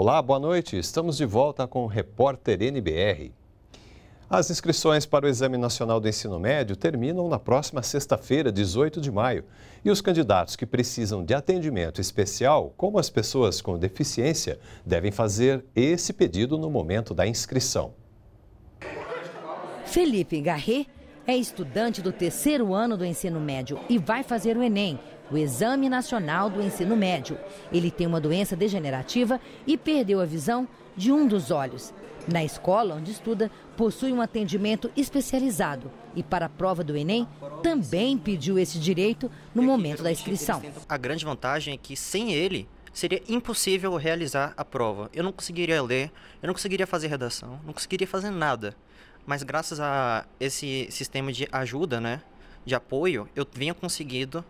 Olá, boa noite. Estamos de volta com o repórter NBR. As inscrições para o Exame Nacional do Ensino Médio terminam na próxima sexta-feira, 18 de maio, e os candidatos que precisam de atendimento especial, como as pessoas com deficiência, devem fazer esse pedido no momento da inscrição. Felipe Garret é estudante do terceiro ano do ensino médio e vai fazer o Enem, o Exame Nacional do Ensino Médio. Ele tem uma doença degenerativa e perdeu a visão de um dos olhos. Na escola onde estuda, possui um atendimento especializado e para a prova do Enem também pediu esse direito no momento da inscrição. A grande vantagem é que sem ele seria impossível realizar a prova. Eu não conseguiria ler, eu não conseguiria fazer redação, não conseguiria fazer nada. Mas graças a esse sistema de ajuda, né? De apoio, eu venho conseguido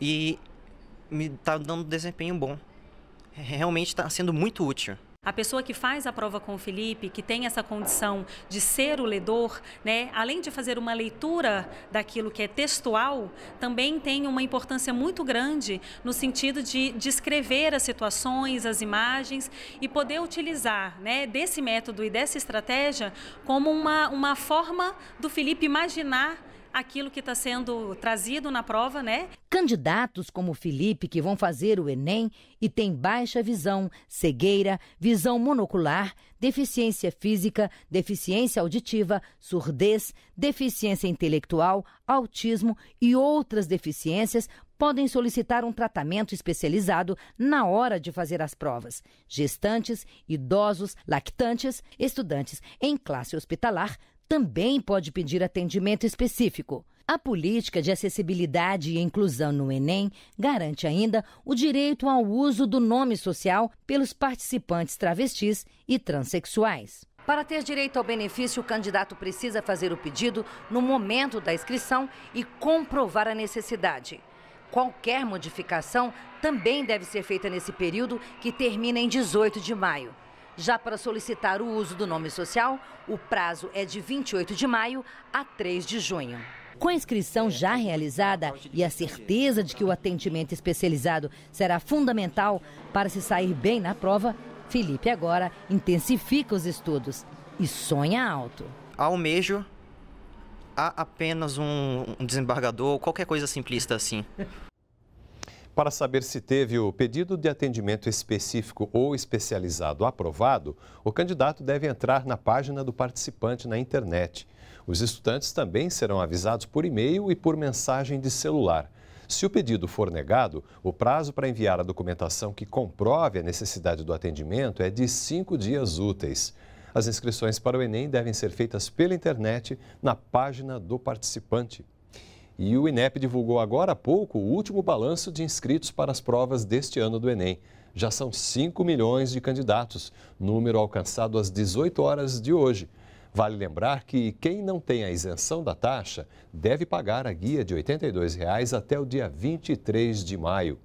e me tá dando desempenho bom. Realmente está sendo muito útil. A pessoa que faz a prova com o Felipe, que tem essa condição de ser o ledor, né, além de fazer uma leitura daquilo que é textual, também tem uma importância muito grande no sentido de descrever as situações, as imagens e poder utilizar né, desse método e dessa estratégia como uma, uma forma do Felipe imaginar aquilo que está sendo trazido na prova, né? Candidatos como Felipe, que vão fazer o Enem e têm baixa visão, cegueira, visão monocular, deficiência física, deficiência auditiva, surdez, deficiência intelectual, autismo e outras deficiências podem solicitar um tratamento especializado na hora de fazer as provas. Gestantes, idosos, lactantes, estudantes em classe hospitalar também pode pedir atendimento específico. A política de acessibilidade e inclusão no Enem garante ainda o direito ao uso do nome social pelos participantes travestis e transexuais. Para ter direito ao benefício, o candidato precisa fazer o pedido no momento da inscrição e comprovar a necessidade. Qualquer modificação também deve ser feita nesse período, que termina em 18 de maio. Já para solicitar o uso do nome social, o prazo é de 28 de maio a 3 de junho. Com a inscrição já realizada e a certeza de que o atendimento especializado será fundamental para se sair bem na prova, Felipe agora intensifica os estudos e sonha alto. Almejo a apenas um, um desembargador, qualquer coisa simplista assim. Para saber se teve o pedido de atendimento específico ou especializado aprovado, o candidato deve entrar na página do participante na internet. Os estudantes também serão avisados por e-mail e por mensagem de celular. Se o pedido for negado, o prazo para enviar a documentação que comprove a necessidade do atendimento é de cinco dias úteis. As inscrições para o Enem devem ser feitas pela internet na página do participante. E o INEP divulgou agora há pouco o último balanço de inscritos para as provas deste ano do Enem. Já são 5 milhões de candidatos, número alcançado às 18 horas de hoje. Vale lembrar que quem não tem a isenção da taxa deve pagar a guia de R$ 82 reais até o dia 23 de maio.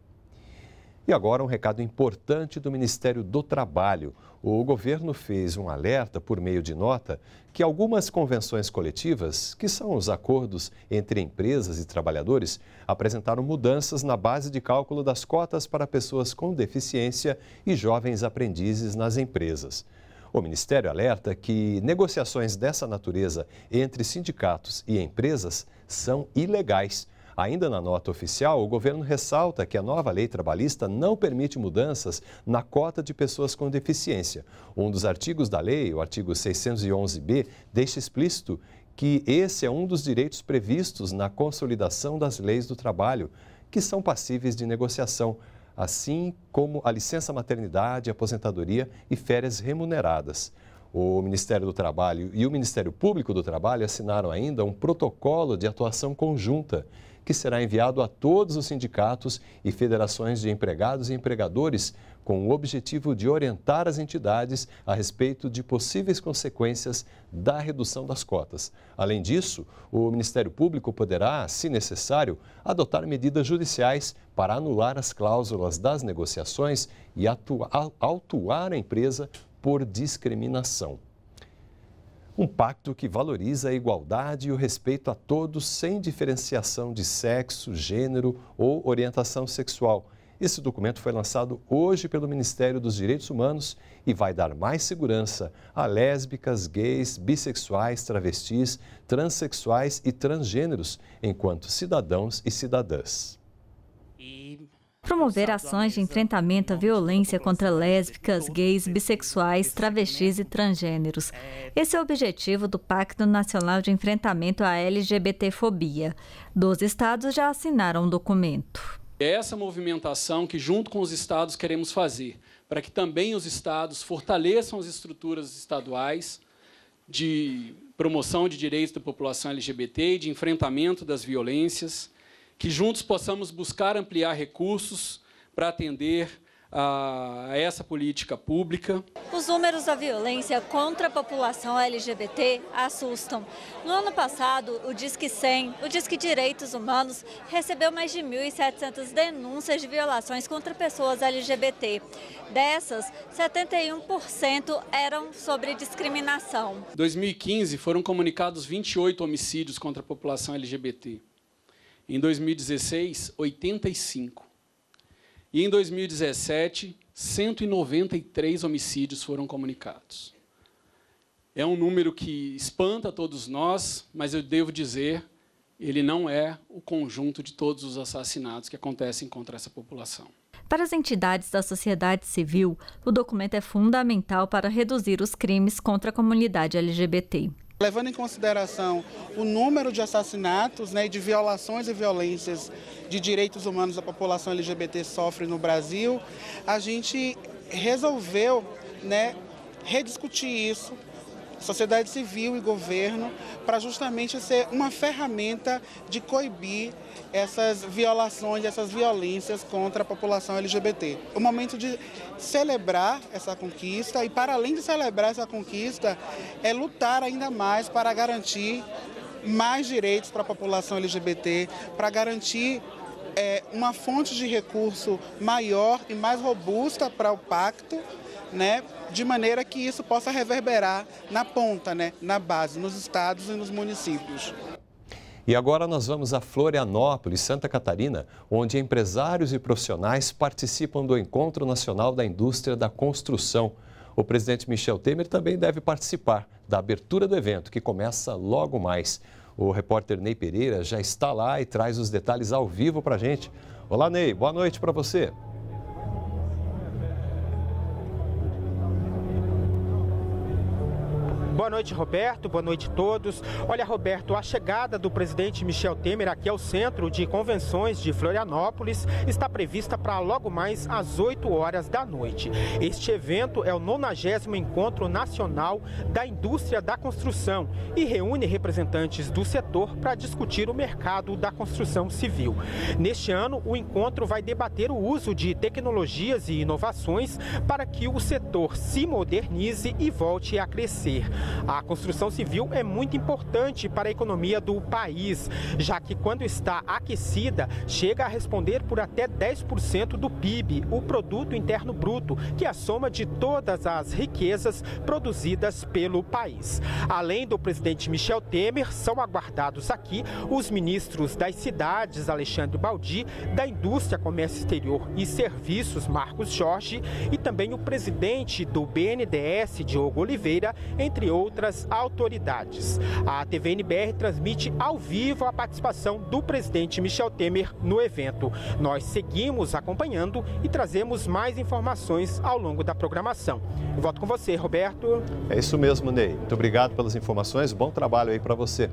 E agora um recado importante do Ministério do Trabalho. O governo fez um alerta por meio de nota que algumas convenções coletivas, que são os acordos entre empresas e trabalhadores, apresentaram mudanças na base de cálculo das cotas para pessoas com deficiência e jovens aprendizes nas empresas. O Ministério alerta que negociações dessa natureza entre sindicatos e empresas são ilegais Ainda na nota oficial, o governo ressalta que a nova lei trabalhista não permite mudanças na cota de pessoas com deficiência. Um dos artigos da lei, o artigo 611-B, deixa explícito que esse é um dos direitos previstos na consolidação das leis do trabalho, que são passíveis de negociação, assim como a licença maternidade, aposentadoria e férias remuneradas. O Ministério do Trabalho e o Ministério Público do Trabalho assinaram ainda um protocolo de atuação conjunta que será enviado a todos os sindicatos e federações de empregados e empregadores, com o objetivo de orientar as entidades a respeito de possíveis consequências da redução das cotas. Além disso, o Ministério Público poderá, se necessário, adotar medidas judiciais para anular as cláusulas das negociações e atuar, autuar a empresa por discriminação. Um pacto que valoriza a igualdade e o respeito a todos sem diferenciação de sexo, gênero ou orientação sexual. Esse documento foi lançado hoje pelo Ministério dos Direitos Humanos e vai dar mais segurança a lésbicas, gays, bissexuais, travestis, transexuais e transgêneros enquanto cidadãos e cidadãs. E promover ações de enfrentamento à violência contra lésbicas, gays, bissexuais, travestis e transgêneros. Esse é o objetivo do Pacto Nacional de Enfrentamento à LGBTfobia. Doze estados já assinaram o um documento. É essa movimentação que, junto com os estados, queremos fazer, para que também os estados fortaleçam as estruturas estaduais de promoção de direitos da população LGBT, e de enfrentamento das violências, que juntos possamos buscar ampliar recursos para atender a essa política pública. Os números da violência contra a população LGBT assustam. No ano passado, o Disque 100, o Disque Direitos Humanos, recebeu mais de 1.700 denúncias de violações contra pessoas LGBT. Dessas, 71% eram sobre discriminação. Em 2015, foram comunicados 28 homicídios contra a população LGBT. Em 2016, 85. E em 2017, 193 homicídios foram comunicados. É um número que espanta todos nós, mas eu devo dizer, ele não é o conjunto de todos os assassinatos que acontecem contra essa população. Para as entidades da sociedade civil, o documento é fundamental para reduzir os crimes contra a comunidade LGBT. Levando em consideração o número de assassinatos né, de violações e violências de direitos humanos da população LGBT sofre no Brasil, a gente resolveu né, rediscutir isso sociedade civil e governo, para justamente ser uma ferramenta de coibir essas violações, essas violências contra a população LGBT. O momento de celebrar essa conquista e, para além de celebrar essa conquista, é lutar ainda mais para garantir mais direitos para a população LGBT, para garantir é, uma fonte de recurso maior e mais robusta para o pacto, né, de maneira que isso possa reverberar na ponta, né, na base, nos estados e nos municípios. E agora nós vamos a Florianópolis, Santa Catarina, onde empresários e profissionais participam do Encontro Nacional da Indústria da Construção. O presidente Michel Temer também deve participar da abertura do evento, que começa logo mais. O repórter Ney Pereira já está lá e traz os detalhes ao vivo para a gente. Olá, Ney, boa noite para você. Boa noite, Roberto. Boa noite a todos. Olha, Roberto, a chegada do presidente Michel Temer aqui ao centro de convenções de Florianópolis está prevista para logo mais às 8 horas da noite. Este evento é o 90 Encontro Nacional da Indústria da Construção e reúne representantes do setor para discutir o mercado da construção civil. Neste ano, o encontro vai debater o uso de tecnologias e inovações para que o setor se modernize e volte a crescer. A construção civil é muito importante para a economia do país, já que quando está aquecida, chega a responder por até 10% do PIB, o produto interno bruto, que é a soma de todas as riquezas produzidas pelo país. Além do presidente Michel Temer, são aguardados aqui os ministros das cidades, Alexandre Baldi, da indústria, comércio exterior e serviços, Marcos Jorge, e também o presidente do BNDES, Diogo Oliveira, entre outros outras autoridades. A TV NBR transmite ao vivo a participação do presidente Michel Temer no evento. Nós seguimos acompanhando e trazemos mais informações ao longo da programação. volto com você, Roberto. É isso mesmo, Ney. Muito obrigado pelas informações. Bom trabalho aí para você.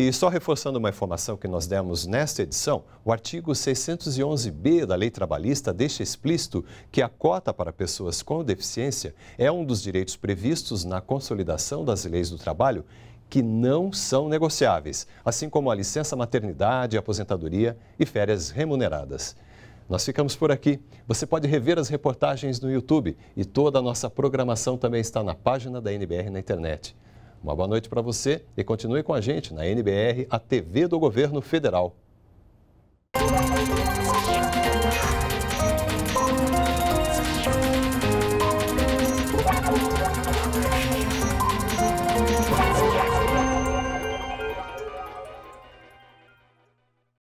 E só reforçando uma informação que nós demos nesta edição, o artigo 611b da Lei Trabalhista deixa explícito que a cota para pessoas com deficiência é um dos direitos previstos na consolidação das leis do trabalho que não são negociáveis, assim como a licença maternidade, aposentadoria e férias remuneradas. Nós ficamos por aqui. Você pode rever as reportagens no YouTube e toda a nossa programação também está na página da NBR na internet. Uma boa noite para você e continue com a gente na NBR, a TV do Governo Federal.